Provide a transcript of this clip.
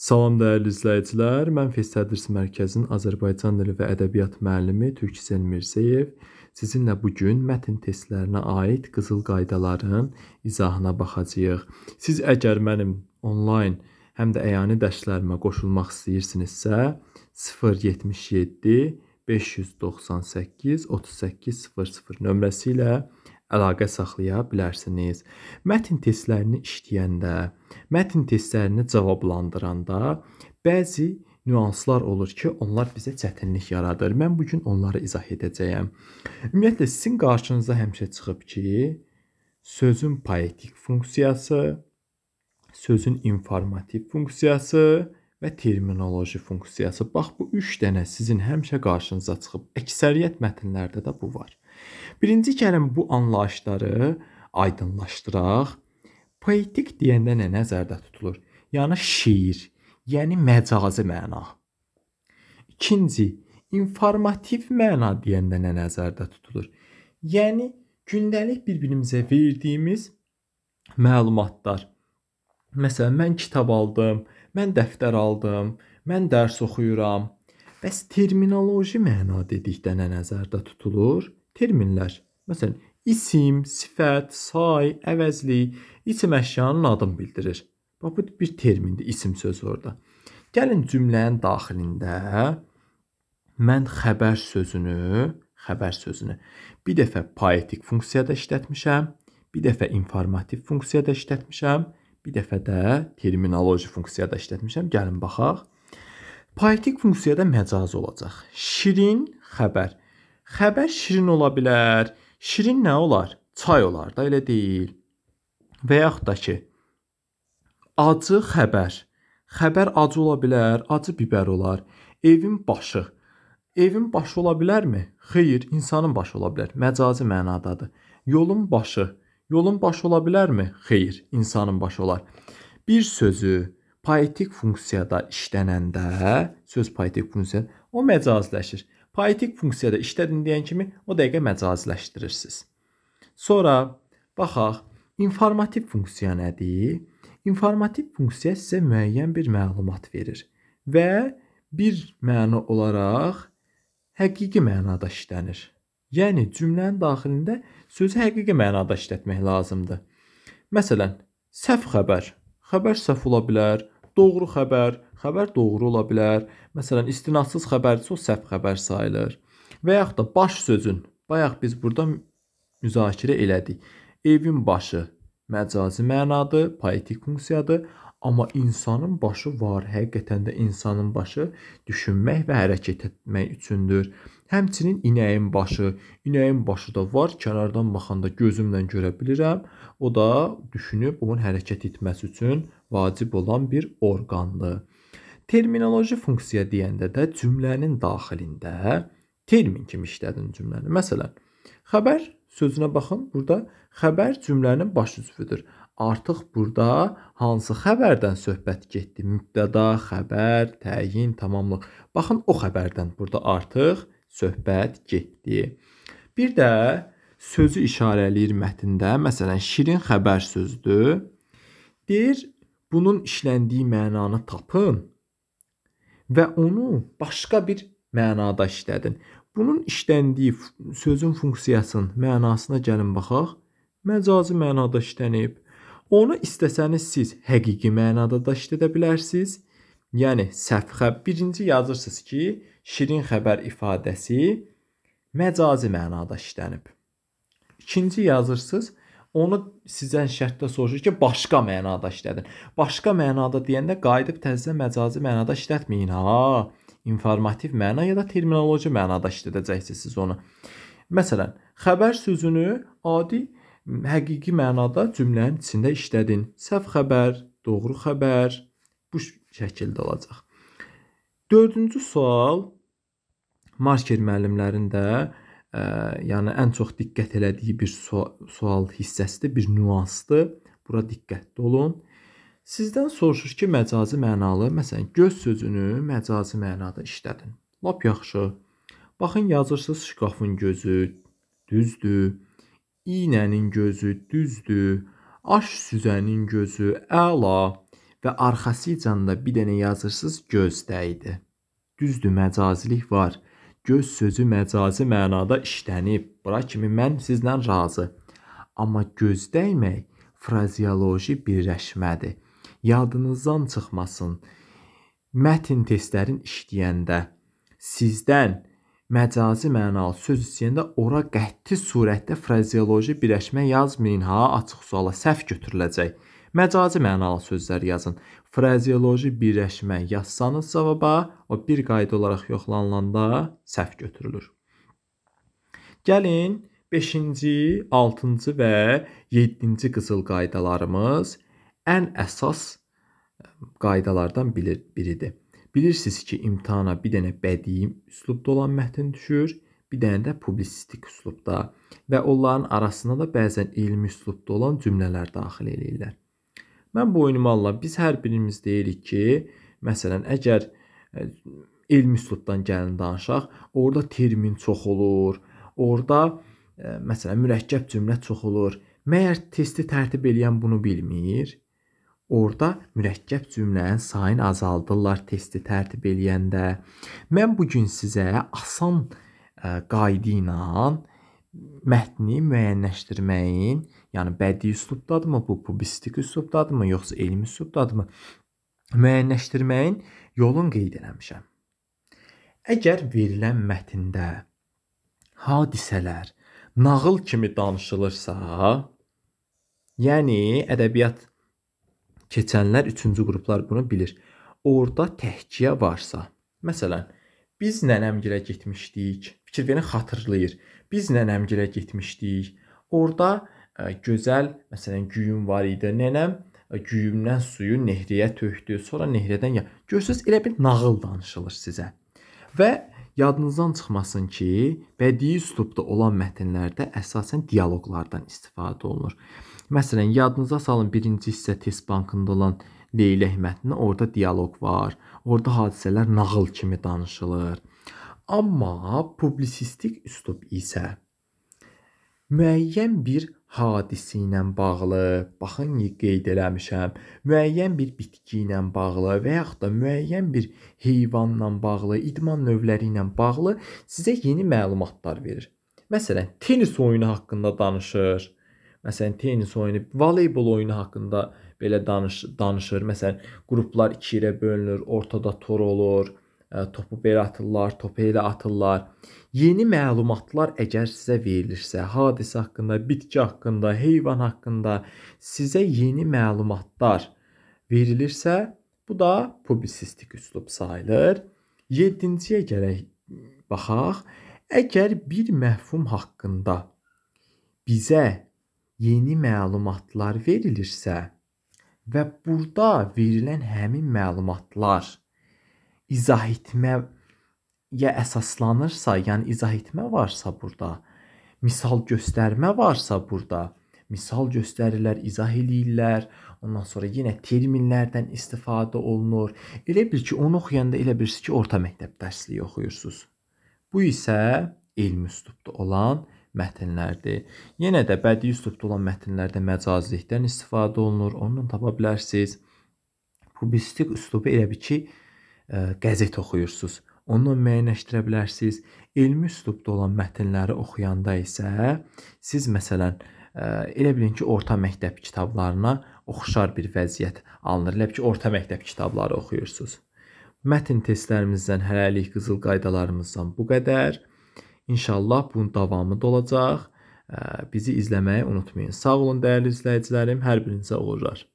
Salam dəyərli izləyicilər, mən FES Tədris Mərkəzinin Azərbaycan dili və ədəbiyyat müəllimi Türkcən Mirzayev sizinlə bu gün mətn testlərinə aid qızıl qaydaların izahına baxacağıq. Siz əgər mənim onlayn həm də əyani dərslərimə qoşulmaq istəyirsinizsə 077 598 3800 nömrəsi ilə əlaqə saxlaya bilərsiniz. Mətn testlərini işləyəndə, mətn testlərini cavablandıranda bəzi nüanslar olur ki, onlar bizə çətinlik yaradır. Mən bu gün onları izah edəcəyəm. Ümumiyyətlə sizin qarşınıza həmişə çıxıb ki, sözün poetik funksiyası, sözün informativ funksiyası və terminoloji funksiyası. Bax bu 3 dənə sizin həmişə qarşınıza çıxıb. Əksəriyyət mətnlərdə də bu var. Birinci Kərim bu anlayışları aydınlaşdıraq. Poetik deyəndə nə nəzərdə tutulur? Yəni şeir, yəni məcazi məna. İkinci, informativ məna deyəndə nə nəzərdə tutulur? Yəni gündəlik bir-birimizə verdiyimiz məlumatlar. Məsələn, mən kitab aldım, mən dəftər aldım, mən dərs oxuyuram. Bəs terminoloji məna dedikdə nə nəzərdə tutulur? terminlər. Məsələn, isim, sifət, say, əvəzlik, isim əşyanın adını bildirir. Bax bu bir termindir isim sözü orada. Gəlin cümlənin daxilində mən xəbər sözünü, xəbər sözünü bir dəfə poetik funksiyada işlətmişəm, bir dəfə informativ funksiyada işlətmişəm, bir dəfə də terminoloji funksiyada işlətmişəm. Gəlin baxaq. Poetik funksiyada məcaz olacaq. Şirin xəbər. Xəbər şirin ola bilər. Şirin nə olar? Çay olar da, elə deyil. Və yaxud da ki acı xəbər. Xəbər acı ola bilər, acı bibər olar. Evin başı. Evin başı ola bilərmi? Xeyr, insanın başı ola bilər. Məcazi mənadadır. Yolun başı. Yolun başı ola bilərmi? Xeyr, insanın başı olar. Bir sözü poetik funksiyada işlənəndə, söz poetik funksiyada o məcazləşir. Poetik funksiyada işlədin deyən kimi o dəqiqə məcaziləşdirirsiniz. Sonra baxaq, informativ funksiya nədir? İnformativ funksiya sizə müəyyən bir məlumat verir və bir məna olaraq həqiqi mənada işlənir. Yəni cümlənin daxilində sözü həqiqi mənada işlətmək lazımdır. Məsələn, səhv xəbər. Xəbər səhv ola bilər, Doğru xəbər, xəbər doğru ola bilər. Məsələn, istinadsız xəbərdirsə o səhv xəbər sayılır. Və yaxud da baş sözün. Bayaq biz burada müzakirə elədik. Evin başı məcazi mənadır, poetik funksiyadır, amma insanın başı var, həqiqətən də insanın başı düşünmək və hərəkət etmək üçündür. Həmçinin inəyin başı. İnəyin başı da var. Kənardan baxanda gözümlə görə bilirəm. O da düşünüb onun hərəkət etməsi üçün vacib olan bir orqandır. Terminoloji funksiya deyəndə də cümlənin daxilində termin kimi işlədin cümləni. Məsələn, xəbər sözünə baxın. Burada xəbər cümlənin baş üzvüdür. Artıq burada hansı xəbərdən söhbət getdi? Mübtəda, xəbər, təyin, tamamlıq. Baxın o xəbərdən burada artıq söhbət getdi. Bir də sözü işarələyir mətndə. Məsələn, şirin xəbər sözüdür. Deyir, bunun işləndiyi mənanı tapın və onu başqa bir mənada işlədin. Bunun işləndiyi sözün funksiyasının mənasına gəlin baxaq. Məcazi mənada işlənib. Onu istəsəniz siz həqiqi mənada da işlədə bilərsiniz. Yəni səfhə birinci yazırsınız ki, şirin xəbər ifadəsi məcazi mənada işlənib. İkinci yazırsınız Onu sizdən şərtdə soruşur ki, başqa mənada işlədin. Başqa mənada deyəndə qayıdıb təzədən məcazi mənada işlətməyin ha. İnformativ məna ya da terminoloji mənada işlədəcəksiniz siz onu. Məsələn, xəbər sözünü adi həqiqi mənada cümlənin içində işlədin. Səhv xəbər, doğru xəbər bu şəkildə olacaq. 4-cü sual Marker müəllimlərin də ə, yəni ən çox diqqət elədiyi bir su sual hissəsidir, bir nüansdır. Bura diqqətli olun. Sizdən soruşur ki, məcazi mənalı, məsələn, göz sözünü məcazi mənada işlədin. Lap yaxşı. Baxın yazırsınız şkafın gözü düzdür. İynənin gözü düzdür. Aş süzənin gözü əla və arxasıcan da bir dənə yazırsınız göz dəydi. Düzdür, məcazilik var göz sözü məcazi mənada işlənib. Bura kimi mən sizlə razı. Amma göz dəymək frazeoloji birləşmədir. Yadınızdan çıxmasın. Mətn testlərin işləyəndə sizdən məcazi mənalı söz istəyəndə ora qəti surətdə frazeoloji birləşmə yazmayın ha, açıq suala səhv götürüləcək. Məcazi mənalı sözlər yazın. Frazeoloji birləşmə yazsanız cavaba, o bir qayda olaraq yoxlanılanda səhv götürülür. Gəlin 5-ci, 6-cı və 7-ci qızıl qaydalarımız ən əsas qaydalardan bilir, biridir. Bilirsiniz ki, imtahana bir dənə bədii üslubda olan mətn düşür, bir dənə də publisistik üslubda və onların arasına da bəzən elmi üslubda olan cümlələr daxil eləyirlər. Mən boynuma alıram. Biz hər birimiz deyirik ki, məsələn, əgər e, elmi üslubdan gəlin danışaq, orada termin çox olur. Orada e, məsələn mürəkkəb cümlə çox olur. Məyər testi tərtib edən bunu bilmir? Orda mürəkkəb cümlənin sayını azaldırlar testi tərtib eləyəndə. Mən bu gün sizə asan e, qayda ilə mətni müəyyənləşdirməyin, yəni bədii üslubdadırmı bu, publisistik üslubdadırmı, yoxsa elmi üslubdadırmı müəyyənləşdirməyin yolun qeyd eləmişəm. Əgər verilən mətndə hadisələr nağıl kimi danışılırsa, yəni ədəbiyyat keçənlər 3-cü qruplar bunu bilir. Orda təhkiyə varsa, məsələn, biz nənəmgilə getmişdik. Fikir verin, xatırlayır. Biz nənəmgilə getmişdik. Orda e, gözəl, məsələn, güyüm var idi. Nənəm e, güyümdən suyu nehriyə tökdü. Sonra nehriyədən ya. Görürsüz, elə bir nağıl danışılır sizə. Və yadınızdan çıxmasın ki, bədii üslubda olan mətnlərdə əsasən dialoqlardan istifadə olunur. Məsələn, yadınıza salın birinci hissə test bankında olan leylək mətni, orada dialoq var. Orada hadisələr nağıl kimi danışılır. Amma publisistik üslub isə müəyyən bir hadisə ilə bağlı, baxın qeyd eləmişəm, müəyyən bir bitki ilə bağlı və yaxud da müəyyən bir heyvanla bağlı, idman növləri ilə bağlı sizə yeni məlumatlar verir. Məsələn, tennis oyunu haqqında danışır. Məsələn, tennis oyunu, voleybol oyunu haqqında belə danış danışır. Məsələn, qruplar 2-yə bölünür, ortada tor olur topu belə atırlar, topu elə atırlar. Yeni məlumatlar əgər sizə verilirsə, hadisə haqqında, bitki haqqında, heyvan haqqında sizə yeni məlumatlar verilirsə, bu da publisistik üslub sayılır. 7-ciyə gələk baxaq. Əgər bir məfhum haqqında bizə yeni məlumatlar verilirsə və burada verilən həmin məlumatlar izah etməyə əsaslanırsa, yəni izah etmə varsa burada, misal göstərmə varsa burada, misal göstərirlər, izah eləyirlər, ondan sonra yenə terminlərdən istifadə olunur. Elə bil ki, onu oxuyanda elə bilirsiz ki, orta məktəb dərsliyi oxuyursunuz. Bu isə elmi üslubda olan mətnlərdir. Yenə də bədii üslubda olan mətnlərdə məcazilikdən istifadə olunur. Ondan tapa bilərsiniz. Publistik üslubu elə bir ki, qəzet oxuyursunuz. Onu müəyyənləşdirə bilərsiniz. Elmi üslubda olan mətnləri oxuyanda isə siz məsələn elə bilin ki, orta məktəb kitablarına oxşar bir vəziyyət alınır. Elə ki, orta məktəb kitabları oxuyursunuz. Mətn testlərimizdən hələlik qızıl qaydalarımızdan bu qədər. İnşallah bunun davamı da olacaq. Bizi izləməyi unutmayın. Sağ olun dəyərli izləyicilərim. Hər birinizə uğurlar.